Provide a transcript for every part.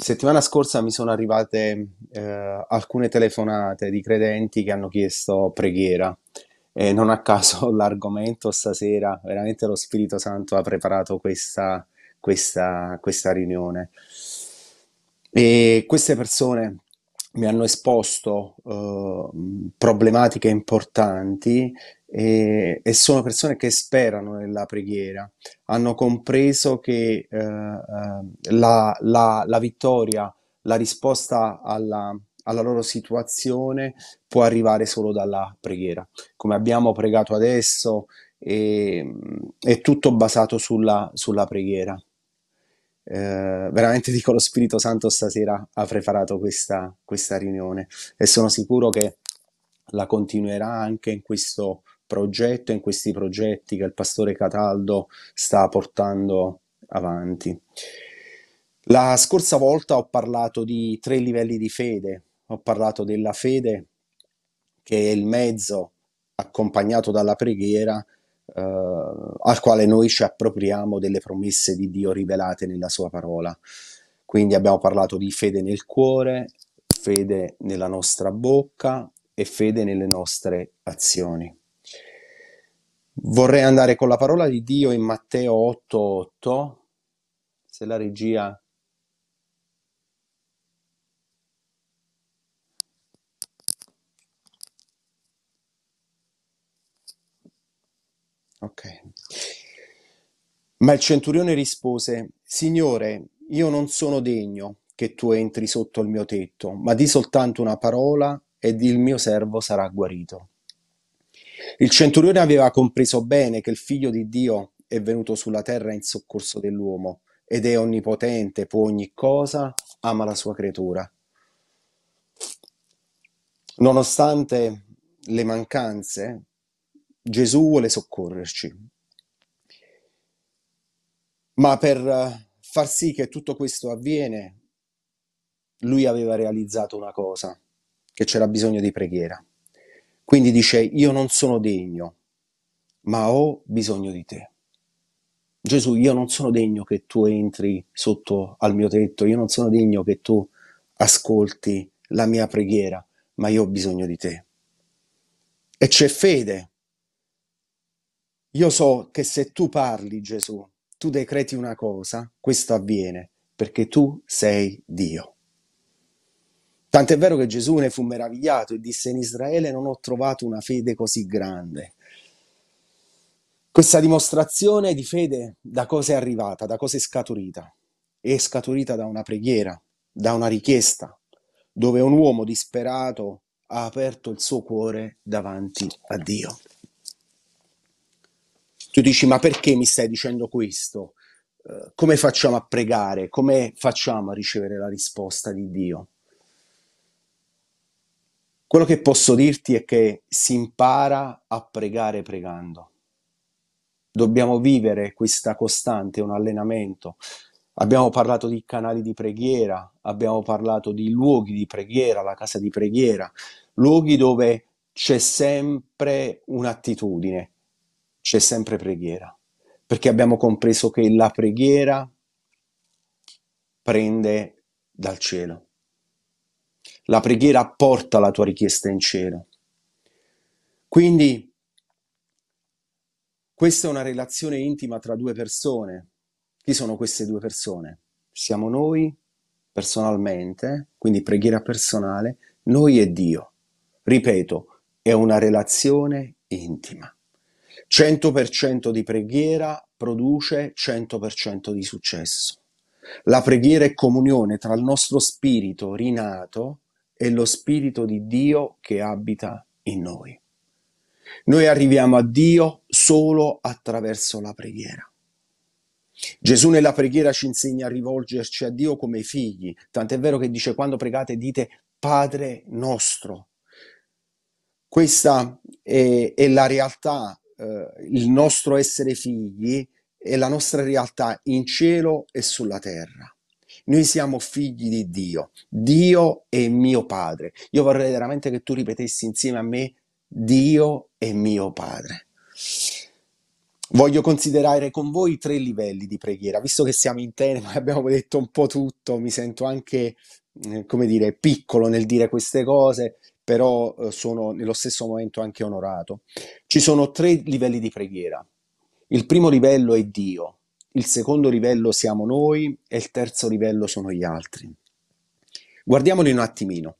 settimana scorsa mi sono arrivate eh, alcune telefonate di credenti che hanno chiesto preghiera. E non a caso l'argomento stasera, veramente lo Spirito Santo ha preparato questa, questa, questa riunione. E queste persone mi hanno esposto eh, problematiche importanti e, e, sono persone che sperano nella preghiera, hanno compreso che eh, eh, la, la, la, vittoria, la risposta alla, alla, loro situazione può arrivare solo dalla preghiera. Come abbiamo pregato adesso, è, è tutto basato sulla, sulla preghiera. Eh, veramente dico lo Spirito Santo stasera ha preparato questa, questa riunione e sono sicuro che la continuerà anche in questo progetto, in questi progetti che il pastore Cataldo sta portando avanti. La scorsa volta ho parlato di tre livelli di fede, ho parlato della fede che è il mezzo accompagnato dalla preghiera eh, al quale noi ci appropriamo delle promesse di Dio rivelate nella sua parola. Quindi abbiamo parlato di fede nel cuore, fede nella nostra bocca e fede nelle nostre azioni. Vorrei andare con la parola di Dio in Matteo 8:8, se la regia... Ok. Ma il centurione rispose, Signore, io non sono degno che tu entri sotto il mio tetto, ma di soltanto una parola ed il mio servo sarà guarito. Il centurione aveva compreso bene che il figlio di Dio è venuto sulla terra in soccorso dell'uomo ed è onnipotente, può ogni cosa, ama la sua creatura. Nonostante le mancanze, Gesù vuole soccorrerci. Ma per eh, far sì che tutto questo avviene, lui aveva realizzato una cosa, che c'era bisogno di preghiera. Quindi dice, io non sono degno, ma ho bisogno di te. Gesù, io non sono degno che tu entri sotto al mio tetto, io non sono degno che tu ascolti la mia preghiera, ma io ho bisogno di te. E c'è fede. Io so che se tu parli, Gesù, tu decreti una cosa, questo avviene, perché tu sei Dio. Tant'è vero che Gesù ne fu meravigliato e disse in Israele non ho trovato una fede così grande. Questa dimostrazione di fede da cosa è arrivata, da cosa è scaturita? È scaturita da una preghiera, da una richiesta, dove un uomo disperato ha aperto il suo cuore davanti a Dio. Tu dici, ma perché mi stai dicendo questo? Eh, come facciamo a pregare? Come facciamo a ricevere la risposta di Dio? Quello che posso dirti è che si impara a pregare pregando. Dobbiamo vivere questa costante, un allenamento. Abbiamo parlato di canali di preghiera, abbiamo parlato di luoghi di preghiera, la casa di preghiera, luoghi dove c'è sempre un'attitudine, c'è sempre preghiera, perché abbiamo compreso che la preghiera prende dal cielo. La preghiera porta la tua richiesta in cielo. Quindi questa è una relazione intima tra due persone. Chi sono queste due persone? Siamo noi personalmente, quindi preghiera personale, noi e Dio. Ripeto, è una relazione intima. 100% di preghiera produce 100% di successo. La preghiera è comunione tra il nostro spirito rinato è lo Spirito di Dio che abita in noi. Noi arriviamo a Dio solo attraverso la preghiera. Gesù nella preghiera ci insegna a rivolgerci a Dio come figli, tant'è vero che dice quando pregate dite Padre nostro. Questa è, è la realtà, eh, il nostro essere figli è la nostra realtà in cielo e sulla terra. Noi siamo figli di Dio. Dio è mio Padre. Io vorrei veramente che tu ripetessi insieme a me, Dio è mio Padre. Voglio considerare con voi tre livelli di preghiera, visto che siamo in tema e abbiamo detto un po' tutto, mi sento anche, eh, come dire, piccolo nel dire queste cose, però eh, sono nello stesso momento anche onorato. Ci sono tre livelli di preghiera. Il primo livello è Dio, il secondo livello siamo noi e il terzo livello sono gli altri. Guardiamoli un attimino.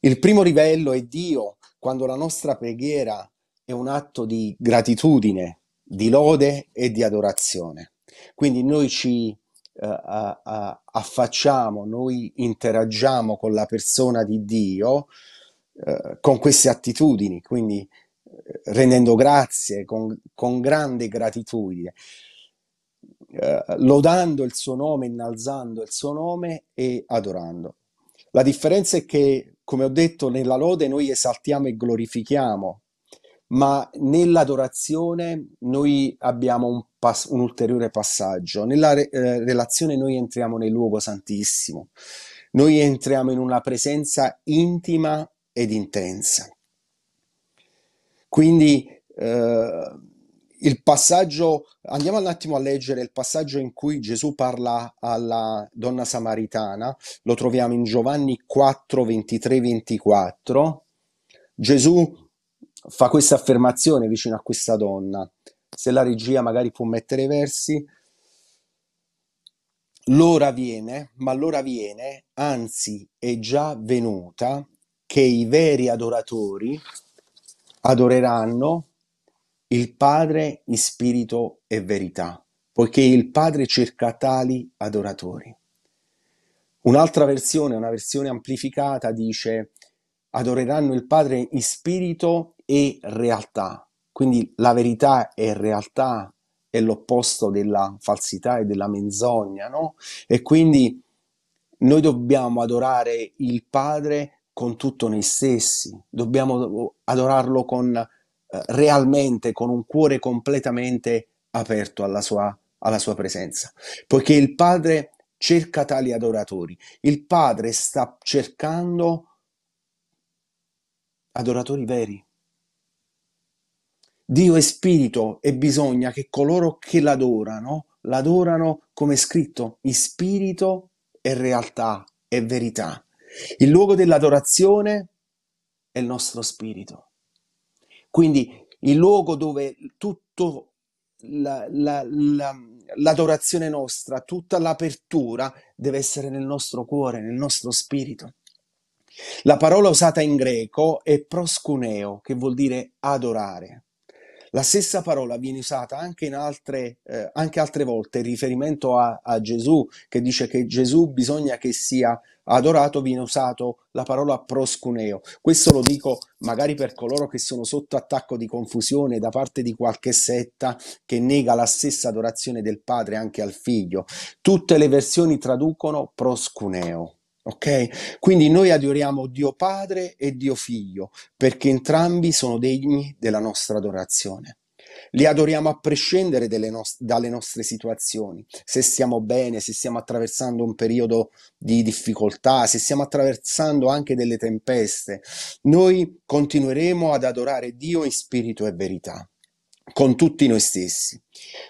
Il primo livello è Dio, quando la nostra preghiera è un atto di gratitudine, di lode e di adorazione. Quindi noi ci uh, uh, affacciamo, noi interagiamo con la persona di Dio uh, con queste attitudini, quindi eh, rendendo grazie, con, con grande gratitudine eh, lodando il suo nome, innalzando il suo nome e adorando. La differenza è che, come ho detto, nella lode noi esaltiamo e glorifichiamo, ma nell'adorazione noi abbiamo un, pas- un ulteriore passaggio. Nella re- eh, relazione noi entriamo nel luogo santissimo, noi entriamo in una presenza intima ed intensa. Quindi eh, il passaggio, andiamo un attimo a leggere il passaggio in cui Gesù parla alla donna samaritana, lo troviamo in Giovanni 4, 23, 24. Gesù fa questa affermazione vicino a questa donna, se la regia magari può mettere i versi, l'ora viene, ma l'ora viene, anzi è già venuta, che i veri adoratori adoreranno il Padre in spirito e verità, poiché il Padre cerca tali adoratori. Un'altra versione, una versione amplificata, dice adoreranno il Padre in spirito e realtà. Quindi la verità è realtà, è l'opposto della falsità e della menzogna, no? E quindi noi dobbiamo adorare il Padre con tutto noi stessi, dobbiamo oh, adorarlo con realmente con un cuore completamente aperto alla sua, alla sua presenza, poiché il Padre cerca tali adoratori, il Padre sta cercando adoratori veri. Dio è spirito e bisogna che coloro che l'adorano, l'adorano come scritto, in spirito e realtà e verità. Il luogo dell'adorazione è il nostro spirito. Quindi il luogo dove tutto la, la, la, l'adorazione nostra, tutta l'apertura deve essere nel nostro cuore, nel nostro spirito. La parola usata in greco è proscuneo, che vuol dire adorare. La stessa parola viene usata anche, in altre, eh, anche altre volte, in riferimento a, a, Gesù, che dice che Gesù bisogna che sia adorato, viene usato la parola proscuneo. Questo lo dico magari per coloro che sono sotto attacco di confusione da parte di qualche setta che nega la stessa adorazione del padre anche al figlio. Tutte le versioni traducono proscuneo. Ok? Quindi noi adoriamo Dio Padre e Dio Figlio, perché entrambi sono degni della nostra adorazione. Li adoriamo a prescindere nost- dalle nostre situazioni, se stiamo bene, se stiamo attraversando un periodo di difficoltà, se stiamo attraversando anche delle tempeste. Noi continueremo ad adorare Dio in spirito e verità, con tutti noi stessi.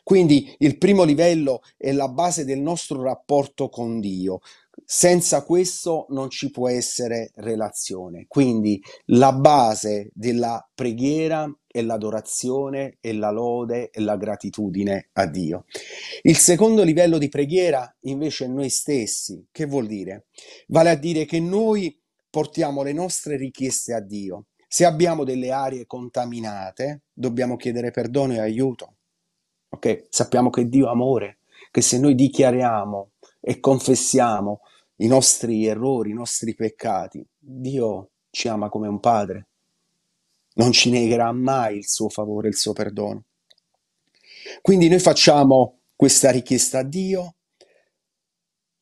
Quindi il primo livello è la base del nostro rapporto con Dio senza questo non ci può essere relazione. Quindi la base della preghiera è l'adorazione è la lode è la gratitudine a Dio. Il secondo livello di preghiera invece è noi stessi. Che vuol dire? Vale a dire che noi portiamo le nostre richieste a Dio. Se abbiamo delle aree contaminate, dobbiamo chiedere perdono e aiuto. Ok? Sappiamo che Dio è amore, che se noi dichiariamo e confessiamo i nostri errori, i nostri peccati, Dio ci ama come un padre. Non ci negherà mai il suo favore, il suo perdono. Quindi noi facciamo questa richiesta a Dio,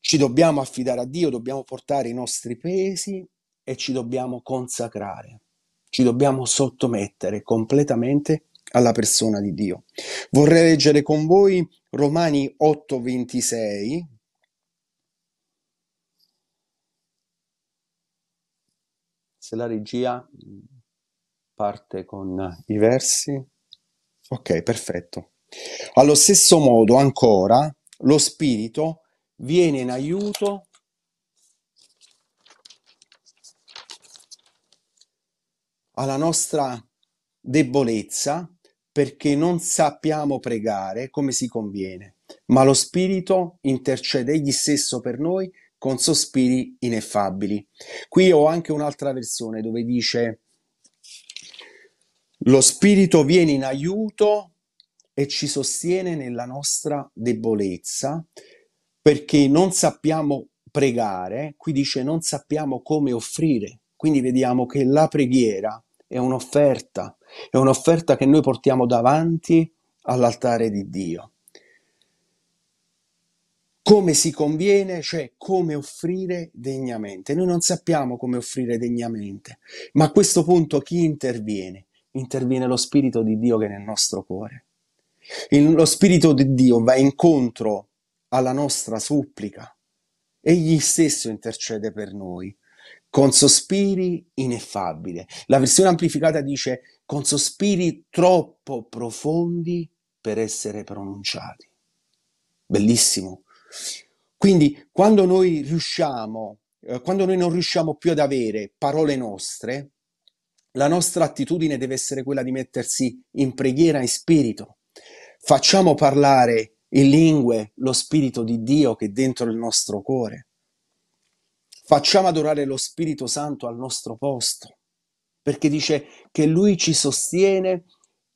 ci dobbiamo affidare a Dio, dobbiamo portare i nostri pesi e ci dobbiamo consacrare, ci dobbiamo sottomettere completamente alla persona di Dio. Vorrei leggere con voi Romani 8:26, se la regia mm, parte con i versi. Ok, perfetto. Allo stesso modo, ancora, lo spirito viene in aiuto alla nostra debolezza perché non sappiamo pregare come si conviene, ma lo spirito intercede egli stesso per noi con sospiri ineffabili. Qui ho anche un'altra versione dove dice lo spirito viene in aiuto e ci sostiene nella nostra debolezza perché non sappiamo pregare, qui dice non sappiamo come offrire, quindi vediamo che la preghiera è un'offerta, è un'offerta che noi portiamo davanti all'altare di Dio come si conviene, cioè come offrire degnamente. Noi non sappiamo come offrire degnamente, ma a questo punto chi interviene? Interviene lo Spirito di Dio che è nel nostro cuore. lo Spirito di Dio va incontro alla nostra supplica. Egli stesso intercede per noi, con sospiri ineffabili. La versione amplificata dice con sospiri troppo profondi per essere pronunciati. Bellissimo quindi quando noi riusciamo, eh, quando noi non riusciamo più ad avere parole nostre, la nostra attitudine deve essere quella di mettersi in preghiera in spirito. Facciamo parlare in lingue lo spirito di Dio che è dentro il nostro cuore. Facciamo adorare lo Spirito Santo al nostro posto, perché dice che Lui ci sostiene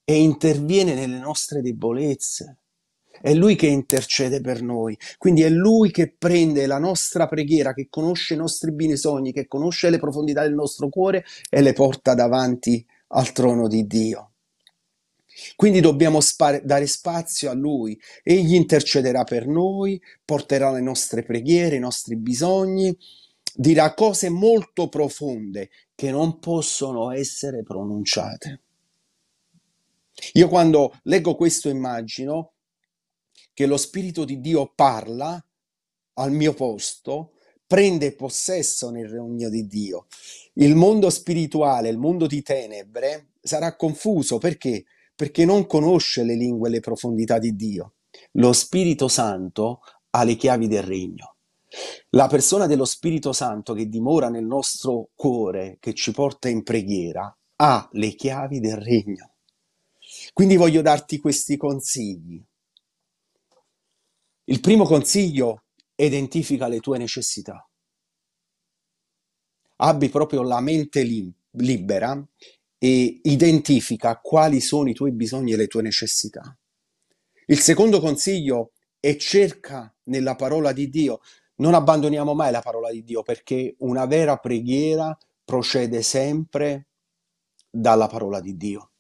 e interviene nelle nostre debolezze. È Lui che intercede per noi, quindi è Lui che prende la nostra preghiera, che conosce i nostri bisogni, che conosce le profondità del nostro cuore e le porta davanti al trono di Dio. Quindi dobbiamo spa- dare spazio a Lui, Egli intercederà per noi, porterà le nostre preghiere, i nostri bisogni, dirà cose molto profonde che non possono essere pronunciate. Io quando leggo questo immagino che lo Spirito di Dio parla al mio posto, prende possesso nel regno di Dio. Il mondo spirituale, il mondo di tenebre, sarà confuso perché? Perché non conosce le lingue e le profondità di Dio. Lo Spirito Santo ha le chiavi del regno. La persona dello Spirito Santo che dimora nel nostro cuore, che ci porta in preghiera, ha le chiavi del regno. Quindi voglio darti questi consigli. Il primo consiglio è identifica le tue necessità. Abbi proprio la mente li- libera e identifica quali sono i tuoi bisogni e le tue necessità. Il secondo consiglio è cerca nella parola di Dio. Non abbandoniamo mai la parola di Dio perché una vera preghiera procede sempre dalla parola di Dio.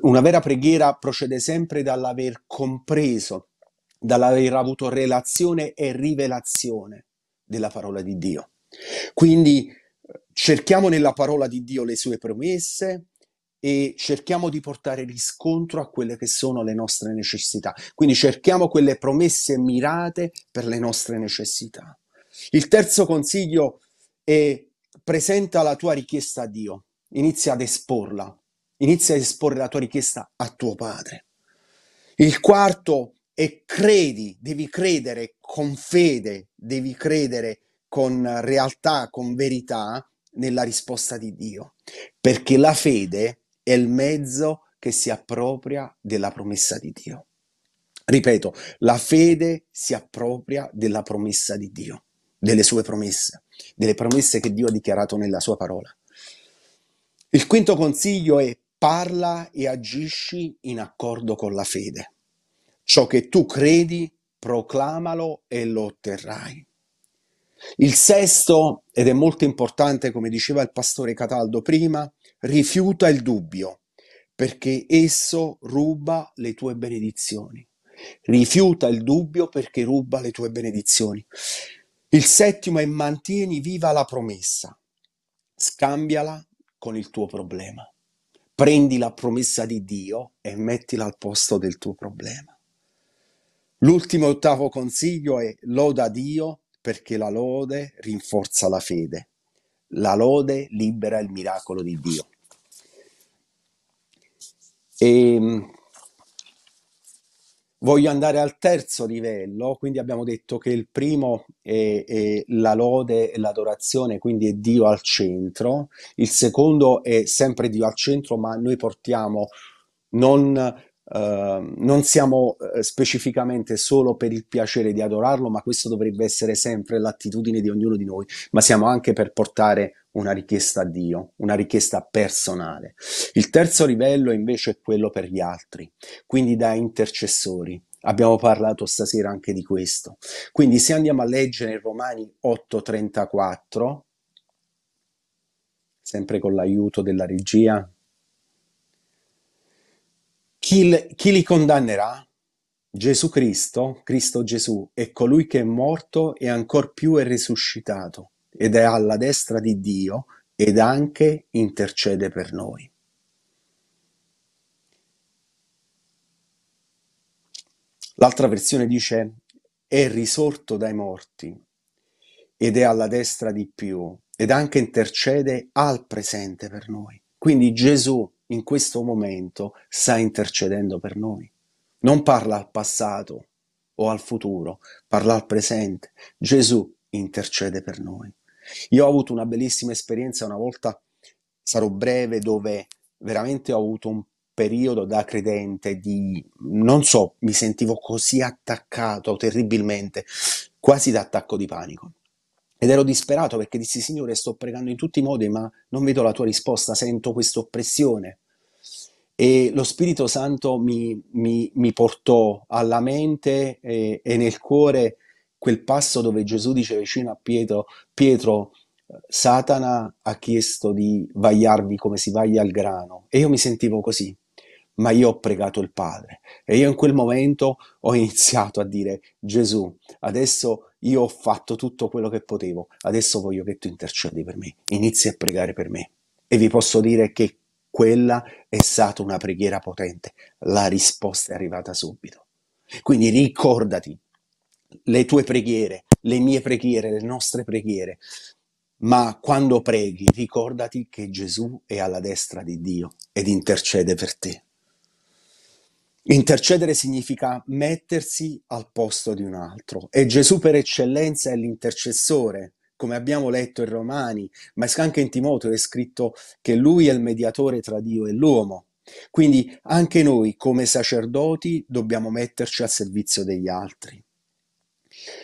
Una vera preghiera procede sempre dall'aver compreso dall'aver avuto relazione e rivelazione della parola di Dio. Quindi eh, cerchiamo nella parola di Dio le sue promesse e cerchiamo di portare riscontro a quelle che sono le nostre necessità. Quindi cerchiamo quelle promesse mirate per le nostre necessità. Il terzo consiglio è presenta la tua richiesta a Dio, inizia ad esporla, inizia a esporre la tua richiesta a tuo padre. Il quarto è e credi, devi credere con fede, devi credere con realtà, con verità nella risposta di Dio, perché la fede è il mezzo che si appropria della promessa di Dio. Ripeto, la fede si appropria della promessa di Dio, delle sue promesse, delle promesse che Dio ha dichiarato nella sua parola. Il quinto consiglio è parla e agisci in accordo con la fede. Ciò che tu credi, proclamalo e lo otterrai. Il sesto, ed è molto importante come diceva il pastore Cataldo prima, rifiuta il dubbio, perché esso ruba le tue benedizioni. Rifiuta il dubbio perché ruba le tue benedizioni. Il settimo è mantieni viva la promessa, scambiala con il tuo problema. Prendi la promessa di Dio e mettila al posto del tuo problema. L'ultimo e ottavo consiglio è loda Dio perché la lode rinforza la fede. La lode libera il miracolo di Dio. E ehm, voglio andare al terzo livello, quindi abbiamo detto che il primo è, è la lode e l'adorazione, quindi è Dio al centro, il secondo è sempre Dio al centro, ma noi portiamo non Uh, non siamo uh, specificamente solo per il piacere di adorarlo, ma questo dovrebbe essere sempre l'attitudine di ognuno di noi, ma siamo anche per portare una richiesta a Dio, una richiesta personale. Il terzo livello invece è quello per gli altri, quindi da intercessori. Abbiamo parlato stasera anche di questo. Quindi se andiamo a leggere Romani 8:34, sempre con l'aiuto della regia, chi, chi li condannerà? Gesù Cristo, Cristo Gesù, è colui che è morto e ancor più è risuscitato ed è alla destra di Dio ed anche intercede per noi. L'altra versione dice è risorto dai morti ed è alla destra di più ed anche intercede al presente per noi. Quindi Gesù in questo momento sta intercedendo per noi. Non parla al passato o al futuro, parla al presente. Gesù intercede per noi. Io ho avuto una bellissima esperienza una volta, sarò breve, dove veramente ho avuto un periodo da credente di, non so, mi sentivo così attaccato terribilmente, quasi da attacco di panico. Ed ero disperato perché dissi, Signore, sto pregando in tutti i modi, ma non vedo la tua risposta, sento questa oppressione. E lo Spirito Santo mi, mi, mi portò alla mente e, e, nel cuore quel passo dove Gesù dice vicino a Pietro, Pietro, Satana ha chiesto di vagliarvi come si vaglia il grano. E io mi sentivo così ma io ho pregato il Padre. E io in quel momento ho iniziato a dire, Gesù, adesso io ho fatto tutto quello che potevo, adesso voglio che tu intercedi per me, inizi a pregare per me. E vi posso dire che quella è stata una preghiera potente, la risposta è arrivata subito. Quindi ricordati le tue preghiere, le mie preghiere, le nostre preghiere, ma quando preghi ricordati che Gesù è alla destra di Dio ed intercede per te. Intercedere significa mettersi al posto di un altro e Gesù per eccellenza è l'intercessore, come abbiamo letto in Romani, ma anche in Timoteo è scritto che lui è il mediatore tra Dio e l'uomo. Quindi anche noi come sacerdoti dobbiamo metterci al servizio degli altri.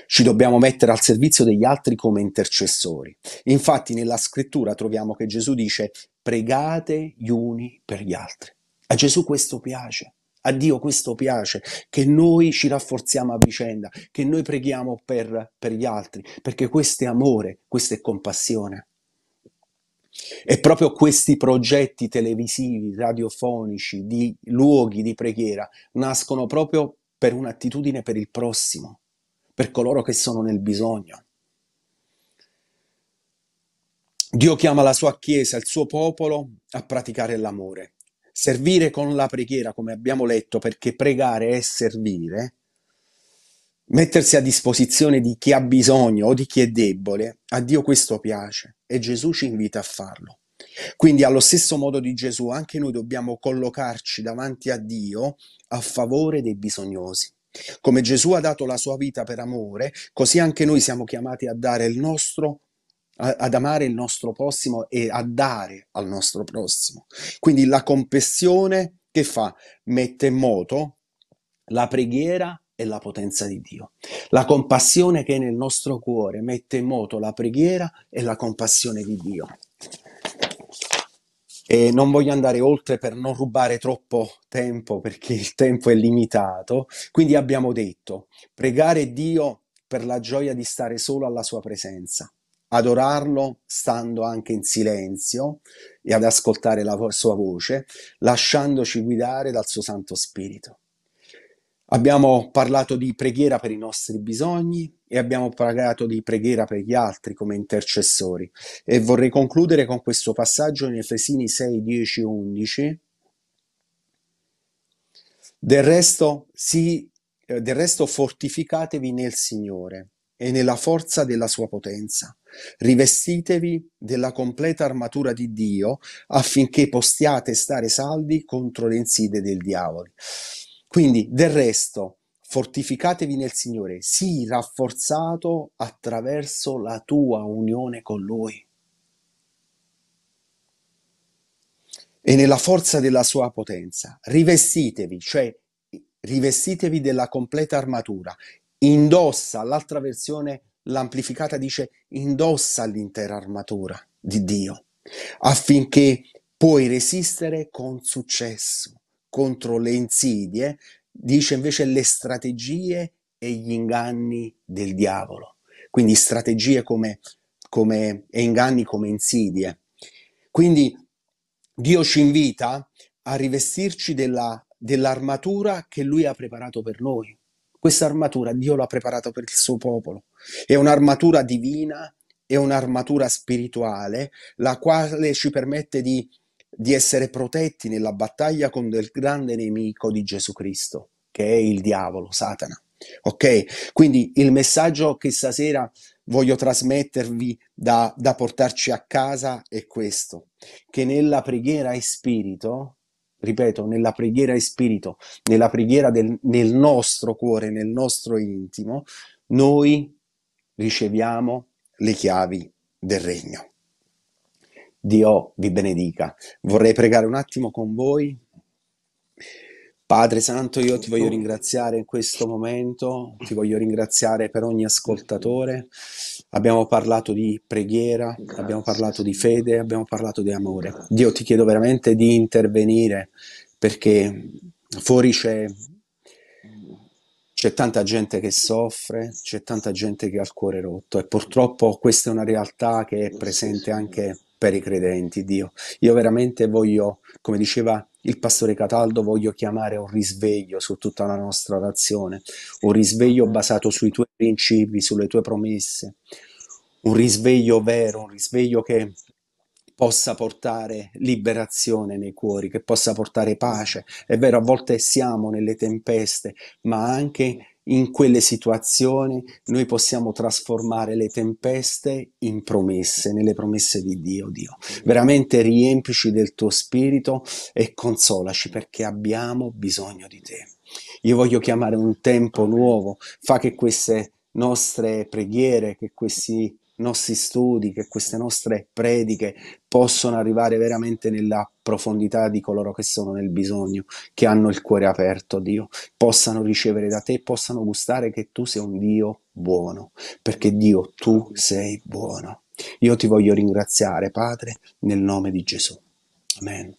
Ci dobbiamo mettere al servizio degli altri come intercessori. Infatti nella scrittura troviamo che Gesù dice pregate gli uni per gli altri. A Gesù questo piace. A Dio questo piace, che noi ci rafforziamo a vicenda, che noi preghiamo per, per gli altri, perché questo è amore, questa è compassione. E proprio questi progetti televisivi, radiofonici, di luoghi di preghiera, nascono proprio per un'attitudine per il prossimo, per coloro che sono nel bisogno. Dio chiama la sua Chiesa, il suo popolo, a praticare l'amore servire con la preghiera, come abbiamo letto, perché pregare è servire, mettersi a disposizione di chi ha bisogno o di chi è debole, a Dio questo piace e Gesù ci invita a farlo. Quindi allo stesso modo di Gesù anche noi dobbiamo collocarci davanti a Dio a favore dei bisognosi. Come Gesù ha dato la sua vita per amore, così anche noi siamo chiamati a dare il nostro ad amare il nostro prossimo e a dare al nostro prossimo. Quindi la compassione che fa? Mette in moto la preghiera e la potenza di Dio. La compassione che è nel nostro cuore mette in moto la preghiera e la compassione di Dio. E non voglio andare oltre per non rubare troppo tempo perché il tempo è limitato, quindi abbiamo detto pregare Dio per la gioia di stare solo alla sua presenza, adorarlo stando anche in silenzio e ad ascoltare la sua voce, lasciandoci guidare dal suo Santo Spirito. Abbiamo parlato di preghiera per i nostri bisogni e abbiamo parlato di preghiera per gli altri come intercessori e vorrei concludere con questo passaggio in Efesini 6, 10, 11. Del resto, sì, eh, del resto fortificatevi nel Signore e nella forza della sua potenza. Rivestitevi della completa armatura di Dio affinché possiate stare saldi contro le insidie del diavolo. Quindi, del resto, fortificatevi nel Signore, sii rafforzato attraverso la tua unione con Lui. E nella forza della sua potenza, rivestitevi, cioè rivestitevi della completa armatura indossa, l'altra versione, l'amplificata dice indossa l'intera armatura di Dio affinché puoi resistere con successo contro le insidie, dice invece le strategie e gli inganni del diavolo. Quindi strategie come, come, e inganni come insidie. Quindi Dio ci invita a rivestirci della, dell'armatura che Lui ha preparato per noi. Questa armatura Dio l'ha preparata per il suo popolo. È un'armatura divina, è un'armatura spirituale, la quale ci permette di, di essere protetti nella battaglia con del grande nemico di Gesù Cristo, che è il diavolo, Satana. Ok? Quindi il messaggio che stasera voglio trasmettervi da, da portarci a casa è questo, che nella preghiera e spirito ripeto, nella preghiera in spirito, nella preghiera del, nel nostro cuore, nel nostro intimo, noi riceviamo le chiavi del regno. Dio vi benedica. Vorrei pregare un attimo con voi. Padre Santo, io ti voglio ringraziare in questo momento, ti voglio ringraziare per ogni ascoltatore, Abbiamo parlato di preghiera, Grazie. abbiamo parlato di fede, abbiamo parlato di amore. Grazie. Dio ti chiedo veramente di intervenire perché fuori c'è, c'è tanta gente che soffre, c'è tanta gente che ha il cuore rotto e purtroppo questa è una realtà che è presente anche per i credenti, Dio. Io veramente voglio, come diceva il pastore Cataldo voglio chiamare un risveglio su tutta la nostra nazione, un risveglio basato sui tuoi principi, sulle tue promesse, un risveglio vero, un risveglio che possa portare liberazione nei cuori, che possa portare pace. È vero, a volte siamo nelle tempeste, ma anche in quelle situazioni noi possiamo trasformare le tempeste in promesse, nelle promesse di Dio. Dio, veramente riempici del tuo spirito e consolaci perché abbiamo bisogno di te. Io voglio chiamare un tempo nuovo, fa che queste nostre preghiere, che questi nostri studi, che queste nostre prediche possono arrivare veramente nella profondità di coloro che sono nel bisogno, che hanno il cuore aperto, Dio, possano ricevere da te, possano gustare che tu sei un Dio buono, perché Dio tu sei buono. Io ti voglio ringraziare, Padre, nel nome di Gesù. Amen.